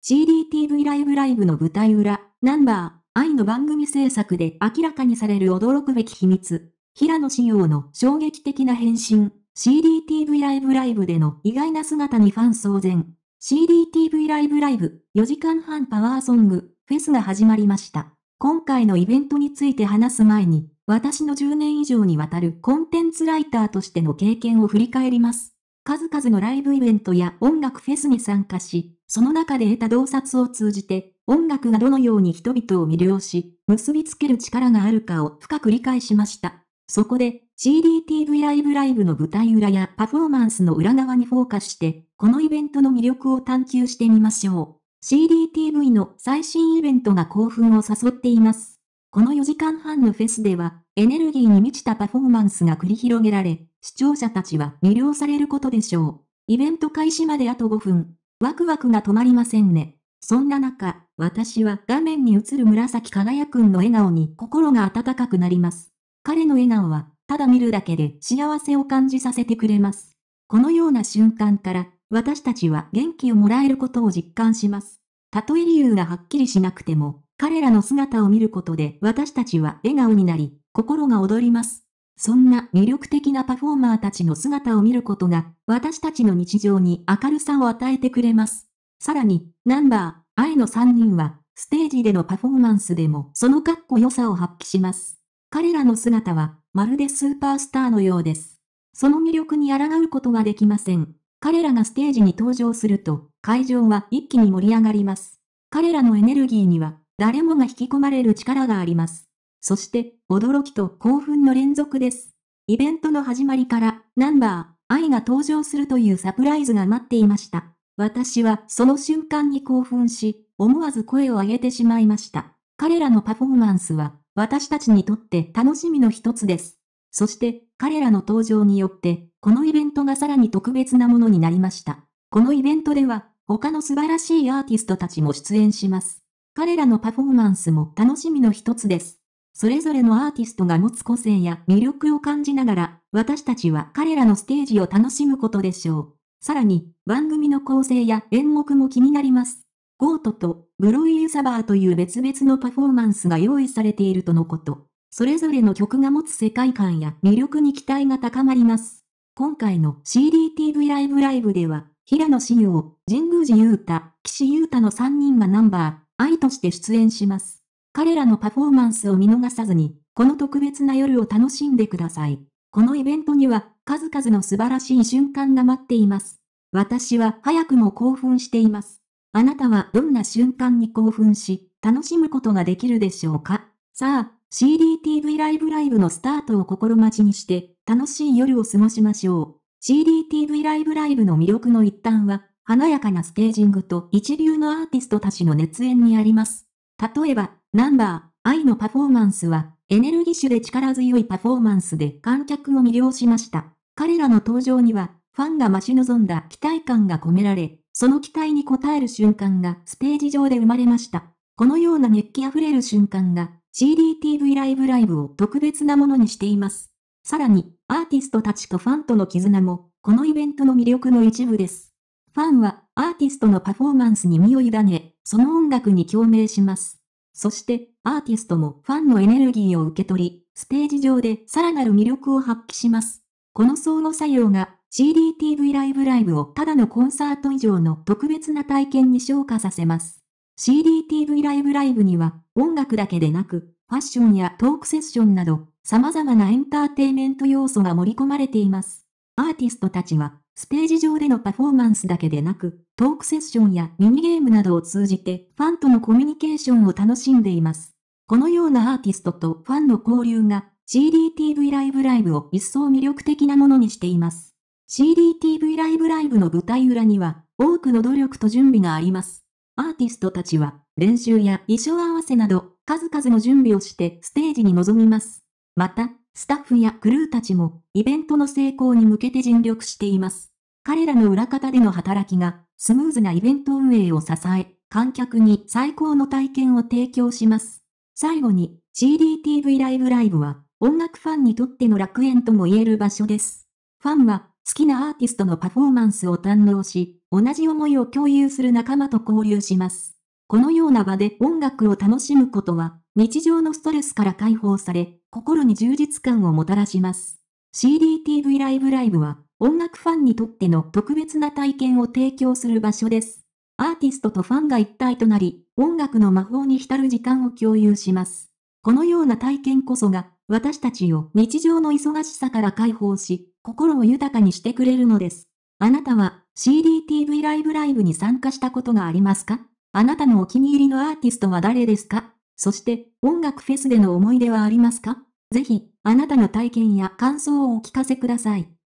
CDTV ライブライブの舞台裏、ナンバー、愛の番組制作で明らかにされる驚くべき秘密。平野紫耀の衝撃的な変身。CDTV ライブライブでの意外な姿にファン騒然。CDTV ライブライブ4時間半パワーソングフェスが始まりました。今回のイベントについて話す前に、私の10年以上にわたるコンテンツライターとしての経験を振り返ります。数々のライブイベントや音楽フェスに参加し、その中で得た洞察を通じて、音楽がどのように人々を魅了し、結びつける力があるかを深く理解しました。そこで、CDTV ライブライブの舞台裏やパフォーマンスの裏側にフォーカスして、このイベントの魅力を探求してみましょう。CDTV の最新イベントが興奮を誘っています。この4時間半のフェスでは、エネルギーに満ちたパフォーマンスが繰り広げられ、視聴者たちは魅了されることでしょう。イベント開始まであと5分。ワクワクが止まりませんね。そんな中、私は画面に映る紫輝くんの笑顔に心が温かくなります。彼の笑顔は、ただ見るだけで幸せを感じさせてくれます。このような瞬間から、私たちは元気をもらえることを実感します。たとえ理由がはっきりしなくても、彼らの姿を見ることで私たちは笑顔になり、心が躍ります。そんな魅力的なパフォーマーたちの姿を見ることが、私たちの日常に明るさを与えてくれます。さらに、ナンバー、愛の3人は、ステージでのパフォーマンスでもそのかっこよさを発揮します。彼らの姿は、まるでスーパースターのようです。その魅力に抗うことはできません。彼らがステージに登場すると、会場は一気に盛り上がります。彼らのエネルギーには、誰もが引き込まれる力があります。そして、驚きと興奮の連続です。イベントの始まりから、ナンバー、愛が登場するというサプライズが待っていました。私はその瞬間に興奮し、思わず声を上げてしまいました。彼らのパフォーマンスは、私たちにとって楽しみの一つです。そして、彼らの登場によって、このイベントがさらに特別なものになりました。このイベントでは、他の素晴らしいアーティストたちも出演します。彼らのパフォーマンスも楽しみの一つです。それぞれのアーティストが持つ個性や魅力を感じながら、私たちは彼らのステージを楽しむことでしょう。さらに、番組の構成や演目も気になります。ゴートとブロイユサバーという別々のパフォーマンスが用意されているとのこと。それぞれの曲が持つ世界観や魅力に期待が高まります。今回の CDTV ライブライブでは、平野紫耀、神宮寺勇太、岸優太の3人がナンバー、愛として出演します。彼らのパフォーマンスを見逃さずに、この特別な夜を楽しんでください。このイベントには、数々の素晴らしい瞬間が待っています。私は早くも興奮しています。あなたはどんな瞬間に興奮し、楽しむことができるでしょうかさあ、CDTV ライブライブのスタートを心待ちにして、楽しい夜を過ごしましょう。CDTV ライブライブの魅力の一端は、華やかなステージングと一流のアーティストたちの熱演にあります。例えば、ナンバー、愛のパフォーマンスは、エネルギッシュで力強いパフォーマンスで観客を魅了しました。彼らの登場には、ファンが待ち望んだ期待感が込められ、その期待に応える瞬間がステージ上で生まれました。このような熱気あふれる瞬間が CDTV ライブライブを特別なものにしています。さらに、アーティストたちとファンとの絆も、このイベントの魅力の一部です。ファンは、アーティストのパフォーマンスに身を委ね、その音楽に共鳴します。そして、アーティストもファンのエネルギーを受け取り、ステージ上でさらなる魅力を発揮します。この相互作用が CDTV ライブライブをただのコンサート以上の特別な体験に昇華させます。CDTV ライブライブには音楽だけでなく、ファッションやトークセッションなど、様々なエンターテイメント要素が盛り込まれています。アーティストたちは、ステージ上でのパフォーマンスだけでなく、トークセッションやミニゲームなどを通じてファンとのコミュニケーションを楽しんでいます。このようなアーティストとファンの交流が CDTV ライブライブを一層魅力的なものにしています。CDTV ライブライブの舞台裏には多くの努力と準備があります。アーティストたちは練習や衣装合わせなど数々の準備をしてステージに臨みます。また、スタッフやクルーたちもイベントの成功に向けて尽力しています。彼らの裏方での働きが、スムーズなイベント運営を支え、観客に最高の体験を提供します。最後に、CDTV ライブライブは、音楽ファンにとっての楽園とも言える場所です。ファンは、好きなアーティストのパフォーマンスを堪能し、同じ思いを共有する仲間と交流します。このような場で音楽を楽しむことは、日常のストレスから解放され、心に充実感をもたらします。CDTV ライブライブは、音楽ファンにとっての特別な体験を提供する場所です。アーティストとファンが一体となり、音楽の魔法に浸る時間を共有します。このような体験こそが、私たちを日常の忙しさから解放し、心を豊かにしてくれるのです。あなたは CDTV ライブライブに参加したことがありますかあなたのお気に入りのアーティストは誰ですかそして音楽フェスでの思い出はありますかぜひ、あなたの体験や感想をお聞かせください。